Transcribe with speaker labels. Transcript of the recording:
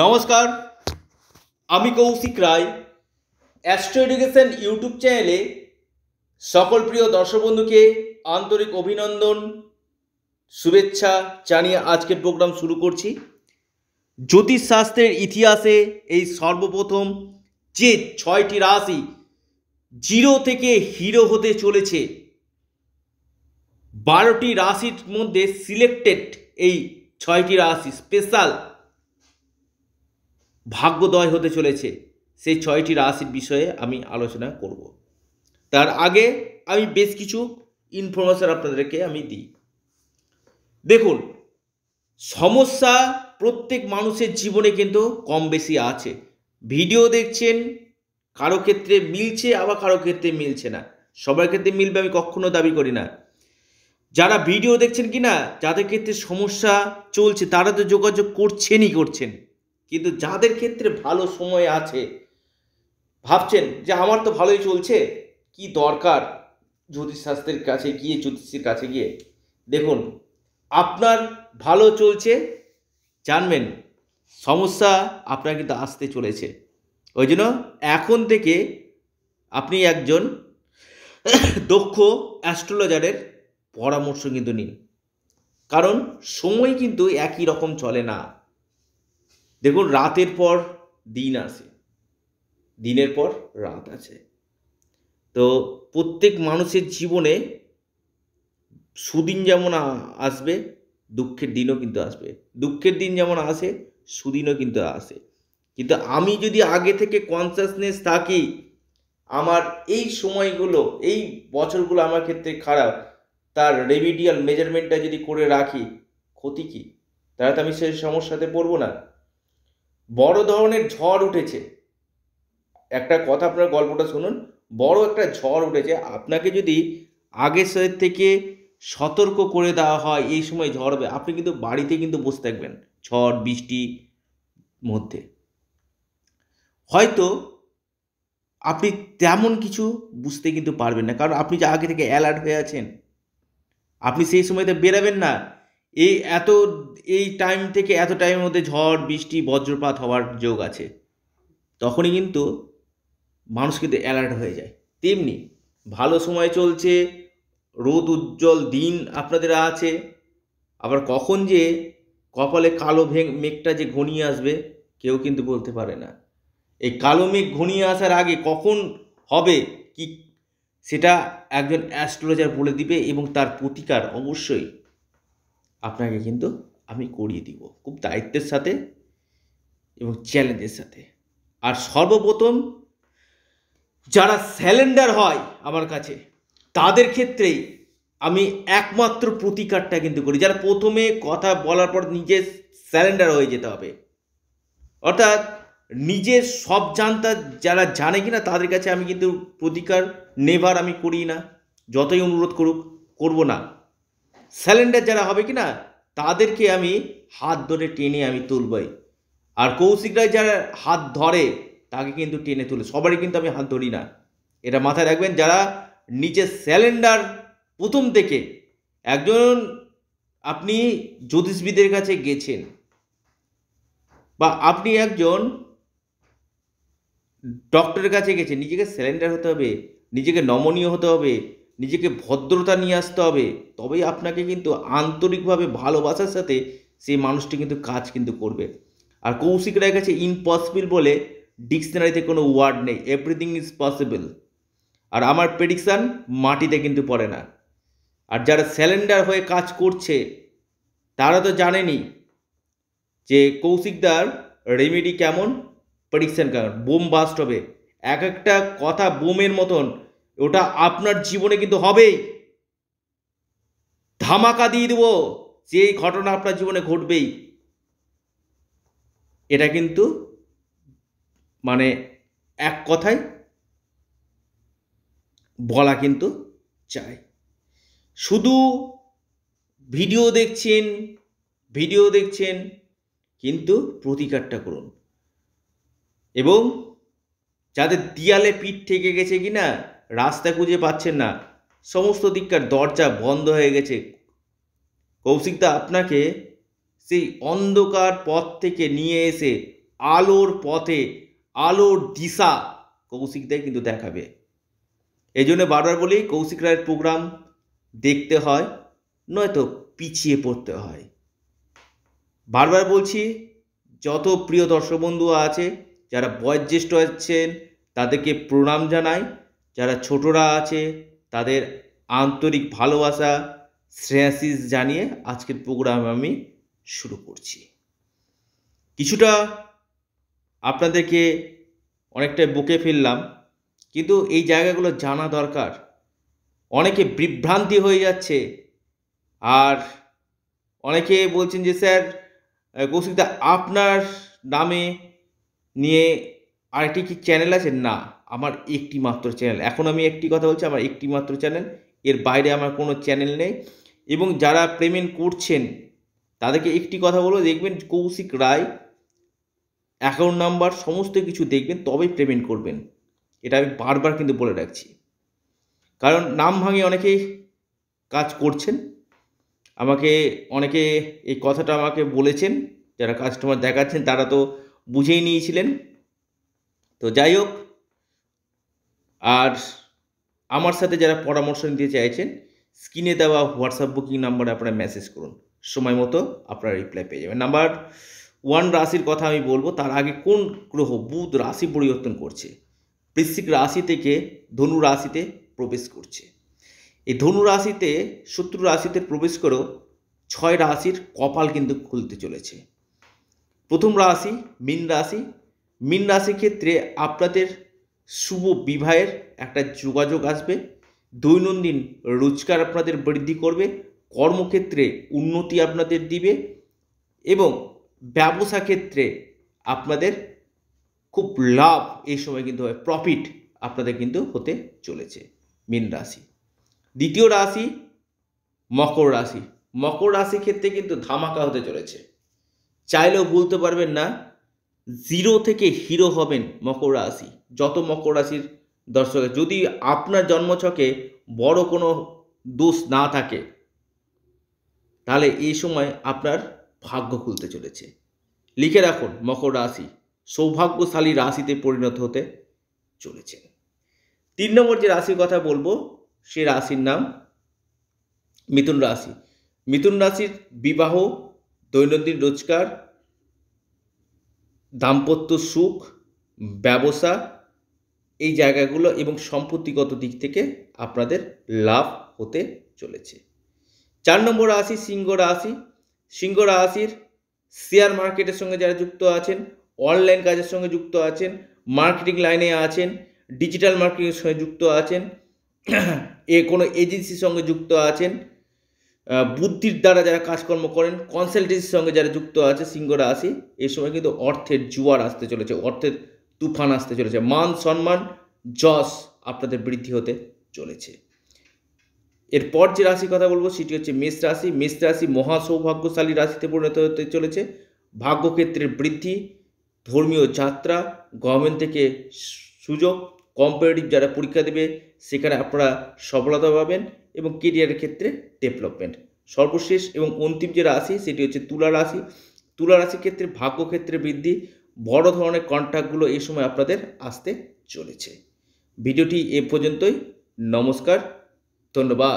Speaker 1: নমস্কার আমি Koushik Roy astro education YouTube চ্যানেলে সকল প্রিয় দর্শক বন্ধুকে আন্তরিক অভিনন্দন শুভেচ্ছা জানিয়ে আজকের প্রোগ্রাম শুরু করছি জ্যোতিষশাস্ত্রের ইতিহাসে এই সর্বপ্রথম যে ছয়টি রাশি জিরো থেকে হিরো হতে চলেছে বারোটি রাশির মধ্যে সিলেক্টেড এই ছয়টি রাশি স্পেশাল ভাগ্যদয় হতে চলেছে সেই ছয়টি রাশির বিষয়ে আমি আলোচনা করব তার আগে আমি বেশ কিছু ইনফরমেশন আপনাদেরকে আমি দিই দেখুন সমস্যা প্রত্যেক মানুষের জীবনে কিন্তু কম বেশি আছে ভিডিও দেখছেন কারো ক্ষেত্রে মিলছে আবার কারো ক্ষেত্রে মিলছে না সবার ক্ষেত্রে মিলবে আমি কখনো দাবি করি না যারা ভিডিও দেখছেন কি না যাদের ক্ষেত্রে সমস্যা চলছে তারা তো যোগাযোগ করছেনই করছেন কিন্তু যাদের ক্ষেত্রে ভালো সময় আছে ভাবছেন যে আমার তো ভালোই চলছে কি দরকার জ্যোতিষশাস্ত্রের কাছে গিয়ে জ্যোতিষীর কাছে গিয়ে দেখুন আপনার ভালো চলছে জানবেন সমস্যা আপনার কিন্তু আসতে চলেছে ওই জন্য এখন থেকে আপনি একজন দক্ষ অ্যাস্ট্রোলজারের পরামর্শ কিন্তু নিন কারণ সময় কিন্তু একই রকম চলে না দেখুন রাতের পর দিন আসে দিনের পর রাত আছে তো প্রত্যেক মানুষের জীবনে সুদিন যেমন আসবে দুঃখের দিনও কিন্তু আসবে দুঃখের দিন যেমন আসে সুদিনও কিন্তু আসে কিন্তু আমি যদি আগে থেকে কনসাসনেস থাকি আমার এই সময়গুলো এই বছরগুলো আমার ক্ষেত্রে খারাপ তার রেমিডিয়াল মেজারমেন্টটা যদি করে রাখি ক্ষতি কী তাহলে তো আমি সেই সমস্যাতে পড়বো না বড় ধরনের ঝড় উঠেছে একটা কথা আপনার গল্পটা শুনুন বড় একটা ঝড় উঠেছে আপনাকে যদি আগের সাইড থেকে সতর্ক করে দেওয়া হয় এই সময় ঝড় হবে আপনি কিন্তু বাড়িতে কিন্তু বসে থাকবেন ঝড় বৃষ্টি মধ্যে হয়তো আপনি তেমন কিছু বুঝতে কিন্তু পারবেন না কারণ আপনি যে আগে থেকে অ্যালার্ট হয়ে আছেন আপনি সেই সময়তে বেরাবেন না এই এত এই টাইম থেকে এত টাইমের মধ্যে ঝড় বৃষ্টি বজ্রপাত হওয়ার যোগ আছে তখনই কিন্তু মানুষ কিন্তু অ্যালার্ট হয়ে যায় তেমনি ভালো সময় চলছে রোদ উজ্জ্বল দিন আপনাদের আছে আবার কখন যে কপালে কালো ভেঙ মেঘটা যে ঘনিয়ে আসবে কেউ কিন্তু বলতে পারে না এই কালো মেঘ ঘনিয়ে আসার আগে কখন হবে কি সেটা একজন অ্যাস্ট্রোলজার বলে দিবে এবং তার প্রতিকার অবশ্যই আপনাকে কিন্তু আমি করিয়ে দিব খুব দায়িত্বের সাথে এবং চ্যালেঞ্জের সাথে আর সর্বপ্রথম যারা স্যালেন্ডার হয় আমার কাছে তাদের ক্ষেত্রেই আমি একমাত্র প্রতিকারটা কিন্তু করি যারা প্রথমে কথা বলার পর নিজে স্যালেন্ডার হয়ে যেতে হবে অর্থাৎ নিজের সব জানতা যারা জানে কি না তাদের কাছে আমি কিন্তু প্রতিকার নেভার আমি করি না যতই অনুরোধ করুক করব না স্যালেন্ডার যারা হবে কি না তাদেরকে আমি হাত ধরে টেনে আমি তুলবই আর কৌশিকরা যারা হাত ধরে তাকে কিন্তু টেনে তুলে সবারই কিন্তু আমি হাত ধরি না এটা মাথায় রাখবেন যারা নিচে স্যালেন্ডার প্রথম থেকে একজন আপনি জ্যোতিষবিদের কাছে গেছেন বা আপনি একজন ডক্টরের কাছে গেছেন নিজেকে স্যালেন্ডার হতে হবে নিজেকে নমনীয় হতে হবে নিজেকে ভদ্রতা নিয়ে আসতে হবে তবেই আপনাকে কিন্তু আন্তরিকভাবে ভালোবাসার সাথে সেই মানুষটি কিন্তু কাজ কিন্তু করবে আর কৌশিক রায় কাছে ইম্পসিবল বলে ডিকশনারিতে কোনো ওয়ার্ড নেই এভরিথিং ইজ পসিবল আর আমার প্রেডিকশান মাটিতে কিন্তু পড়ে না আর যারা স্যালেন্ডার হয়ে কাজ করছে তারা তো জানেনি যে কৌশিকদার রেমেডি কেমন প্রেডিকশান কেমন বোম বাস্ট হবে এক একটা কথা বোমের মতন ওটা আপনার জীবনে কিন্তু হবেই ধামাকা দিয়ে দেবো যে এই ঘটনা আপনার জীবনে ঘটবেই এটা কিন্তু মানে এক কথায় বলা কিন্তু চাই শুধু ভিডিও দেখছেন ভিডিও দেখছেন কিন্তু প্রতিকারটা করুন এবং যাদের দিয়ালে পিঠ থেকে গেছে কি না রাস্তা খুঁজে পাচ্ছেন না সমস্ত দিককার দরজা বন্ধ হয়ে গেছে কৌশিকদা আপনাকে সেই অন্ধকার পথ থেকে নিয়ে এসে আলোর পথে আলোর দিশা কৌশিকদাই কিন্তু দেখাবে এই জন্য বারবার বলি কৌশিক রায়ের প্রোগ্রাম দেখতে হয় নয়তো পিছিয়ে পড়তে হয় বারবার বলছি যত প্রিয় দর্শক বন্ধু আছে যারা বয়োজ্যেষ্ঠ আছেন তাদেরকে প্রণাম জানাই যারা ছোটরা আছে তাদের আন্তরিক ভালোবাসা শ্রেয়াশিস জানিয়ে আজকের প্রোগ্রাম আমি শুরু করছি কিছুটা আপনাদেরকে অনেকটাই বকে ফেললাম কিন্তু এই জায়গাগুলো জানা দরকার অনেকে বিভ্রান্তি হয়ে যাচ্ছে আর অনেকে বলছেন যে স্যার কৌশিকদা আপনার নামে নিয়ে আরেকটি কি চ্যানেল আছে না আমার একটি মাত্র চ্যানেল এখন আমি একটি কথা বলছি আমার একটি মাত্র চ্যানেল এর বাইরে আমার কোনো চ্যানেল নেই এবং যারা পেমেন্ট করছেন তাদেরকে একটি কথা বলবো দেখবেন কৌশিক রায় অ্যাকাউন্ট নাম্বার সমস্ত কিছু দেখবেন তবেই পেমেন্ট করবেন এটা আমি বারবার কিন্তু বলে রাখছি কারণ নাম ভাঙে অনেকেই কাজ করছেন আমাকে অনেকে এই কথাটা আমাকে বলেছেন যারা কাস্টমার দেখাচ্ছেন তারা তো বুঝেই নিয়েছিলেন তো যাই হোক আর আমার সাথে যারা পরামর্শ নিতে চাইছেন স্ক্রিনে দেওয়া হোয়াটসঅ্যাপ বুকিং নাম্বারে আপনারা মেসেজ করুন সময় মতো আপনারা রিপ্লাই পেয়ে যাবেন নাম্বার ওয়ান রাশির কথা আমি বলবো তার আগে কোন গ্রহ বুধ রাশি পরিবর্তন করছে বৃশ্চিক রাশি থেকে ধনু রাশিতে প্রবেশ করছে এই ধনু রাশিতে শত্রু রাশিতে প্রবেশ করেও ছয় রাশির কপাল কিন্তু খুলতে চলেছে প্রথম রাশি মীন রাশি মীন রাশির ক্ষেত্রে আপনাদের শুভ বিবাহের একটা যোগাযোগ আসবে দৈনন্দিন রোজগার আপনাদের বৃদ্ধি করবে কর্মক্ষেত্রে উন্নতি আপনাদের দিবে এবং ব্যবসা ক্ষেত্রে আপনাদের খুব লাভ এই সময় কিন্তু হয় প্রফিট আপনাদের কিন্তু হতে চলেছে মীন রাশি দ্বিতীয় রাশি মকর রাশি মকর রাশি ক্ষেত্রে কিন্তু ধামাকা হতে চলেছে চাইলেও বলতে পারবেন না জিরো থেকে হিরো হবেন মকর রাশি যত মকর রাশির দর্শক যদি আপনার জন্মছকে বড় কোনো দোষ না থাকে তাহলে এই সময় আপনার ভাগ্য খুলতে চলেছে লিখে রাখুন মকর রাশি সৌভাগ্যশালী রাশিতে পরিণত হতে চলেছে তিন নম্বর যে রাশির কথা বলবো সে রাশির নাম মিথুন রাশি মিথুন রাশির বিবাহ দৈনন্দিন রোজগার দাম্পত্য সুখ ব্যবসা এই জায়গাগুলো এবং সম্পত্তিগত দিক থেকে আপনাদের লাভ হতে চলেছে চার নম্বর রাশি সিংহ রাশি সিংহ রাশির শেয়ার মার্কেটের সঙ্গে যারা যুক্ত আছেন অনলাইন কাজের সঙ্গে যুক্ত আছেন মার্কেটিং লাইনে আছেন ডিজিটাল মার্কেটিংয়ের সঙ্গে যুক্ত আছেন এ কোনো এজেন্সির সঙ্গে যুক্ত আছেন বুদ্ধির দ্বারা যারা কাজকর্ম করেন কনসালটেন্সির সঙ্গে যারা যুক্ত আছে সিংহরা আসি এই সময় কিন্তু অর্থের জোয়ার আসতে চলেছে অর্থের তুফান আসতে চলেছে মান সম্মান যশ আপনাদের বৃদ্ধি হতে চলেছে এরপর যে রাশি কথা বলবো সেটি হচ্ছে মেষ রাশি মেষ রাশি মহা সৌভাগ্যশালী রাশিতে পরিণত হতে চলেছে ভাগ্যক্ষেত্রের বৃদ্ধি ধর্মীয় যাত্রা গভর্নমেন্ট থেকে সুযোগ কম্পিটিটিভ যারা পরীক্ষা দেবে সেখানে আপনারা সফলতা পাবেন এবং কেরিয়ারের ক্ষেত্রে ডেভেলপমেন্ট সর্বশেষ এবং অন্তিম যে রাশি সেটি হচ্ছে তুলা রাশি তুলা রাশির ক্ষেত্রে ভাগ্যক্ষেত্রে বৃদ্ধি বড় ধরনের কন্ট্রাক্টগুলো এই সময় আপনাদের আসতে চলেছে ভিডিওটি এ পর্যন্তই নমস্কার ধন্যবাদ